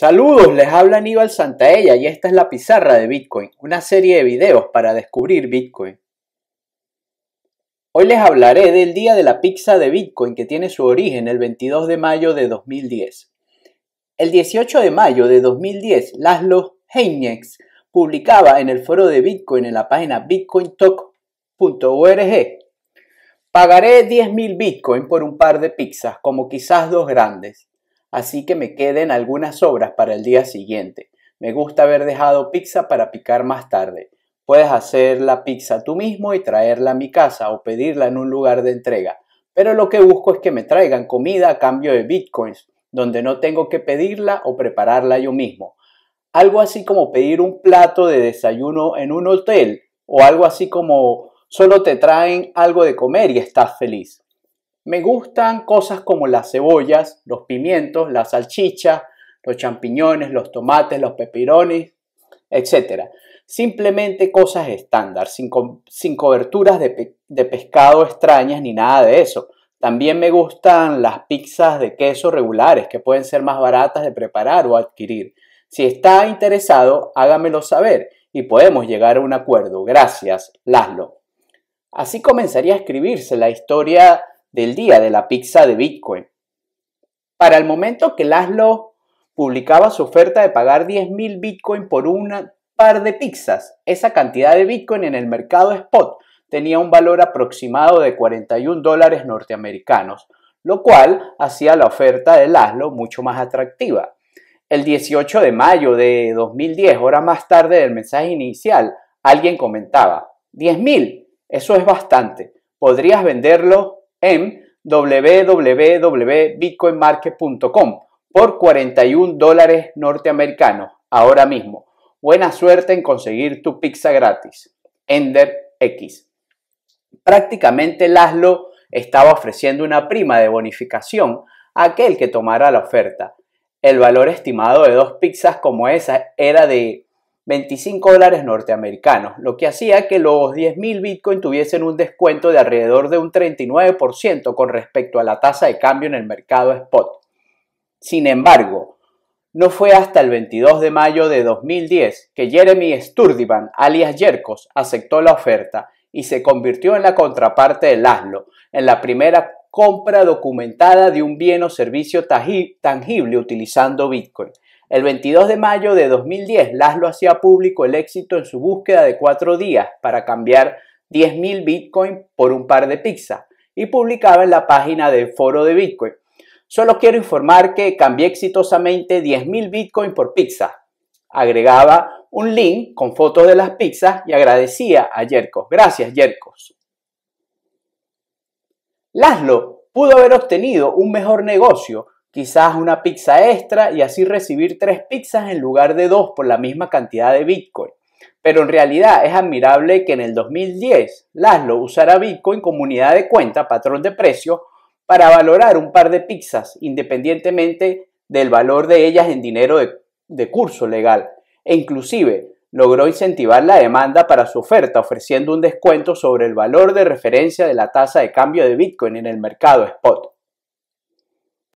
Saludos, les habla Aníbal Santaella y esta es la pizarra de Bitcoin, una serie de videos para descubrir Bitcoin. Hoy les hablaré del día de la pizza de Bitcoin que tiene su origen el 22 de mayo de 2010. El 18 de mayo de 2010, Laszlo Heinex publicaba en el foro de Bitcoin en la página bitcointalk.org Pagaré 10.000 Bitcoin por un par de pizzas, como quizás dos grandes así que me queden algunas sobras para el día siguiente. Me gusta haber dejado pizza para picar más tarde. Puedes hacer la pizza tú mismo y traerla a mi casa o pedirla en un lugar de entrega. Pero lo que busco es que me traigan comida a cambio de bitcoins, donde no tengo que pedirla o prepararla yo mismo. Algo así como pedir un plato de desayuno en un hotel o algo así como solo te traen algo de comer y estás feliz. Me gustan cosas como las cebollas, los pimientos, las salchichas, los champiñones, los tomates, los pepirones, etc. Simplemente cosas estándar, sin, coberturas de, pescado extrañas ni nada de eso. También me gustan las pizzas de queso regulares, que pueden ser más baratas de preparar o adquirir. Si está interesado, hágamelo saber y podemos llegar a un acuerdo. Gracias, Laszlo. Así comenzaría a escribirse la historia del día de la pizza de Bitcoin. Para el momento que Laszlo publicaba su oferta de pagar 10.000 Bitcoin por un par de pizzas, esa cantidad de Bitcoin en el mercado spot tenía un valor aproximado de 41 dólares norteamericanos, lo cual hacía la oferta de Laszlo mucho más atractiva. El 18 de mayo de 2010, horas más tarde del mensaje inicial, alguien comentaba, 10.000, eso es bastante, podrías venderlo en www.bitcoinmarket.com por 41 dólares norteamericanos ahora mismo. Buena suerte en conseguir tu pizza gratis. Ender X. Prácticamente Laszlo estaba ofreciendo una prima de bonificación a aquel que tomara la oferta. El valor estimado de dos pizzas como esa era de 25 dólares norteamericanos, lo que hacía que los 10.000 Bitcoin tuviesen un descuento de alrededor de un 39% con respecto a la tasa de cambio en el mercado spot. Sin embargo, no fue hasta el 22 de mayo de 2010 que Jeremy Sturdivan, alias Jerkos, aceptó la oferta y se convirtió en la contraparte de Laszlo, en la primera compra documentada de un bien o servicio tangible utilizando Bitcoin. El 22 de mayo de 2010, Laszlo hacía público el éxito en su búsqueda de cuatro días para cambiar 10.000 Bitcoin por un par de pizzas y publicaba en la página del foro de Bitcoin. Solo quiero informar que cambié exitosamente 10.000 Bitcoin por pizza. Agregaba un link con fotos de las pizzas y agradecía a Yercos. Gracias, Yercos. Laszlo pudo haber obtenido un mejor negocio quizás una pizza extra y así recibir tres pizzas en lugar de dos por la misma cantidad de Bitcoin. Pero en realidad es admirable que en el 2010 Laszlo usara Bitcoin como unidad de cuenta, patrón de precio, para valorar un par de pizzas independientemente del valor de ellas en dinero de, de curso legal. E inclusive logró incentivar la demanda para su oferta ofreciendo un descuento sobre el valor de referencia de la tasa de cambio de Bitcoin en el mercado spot.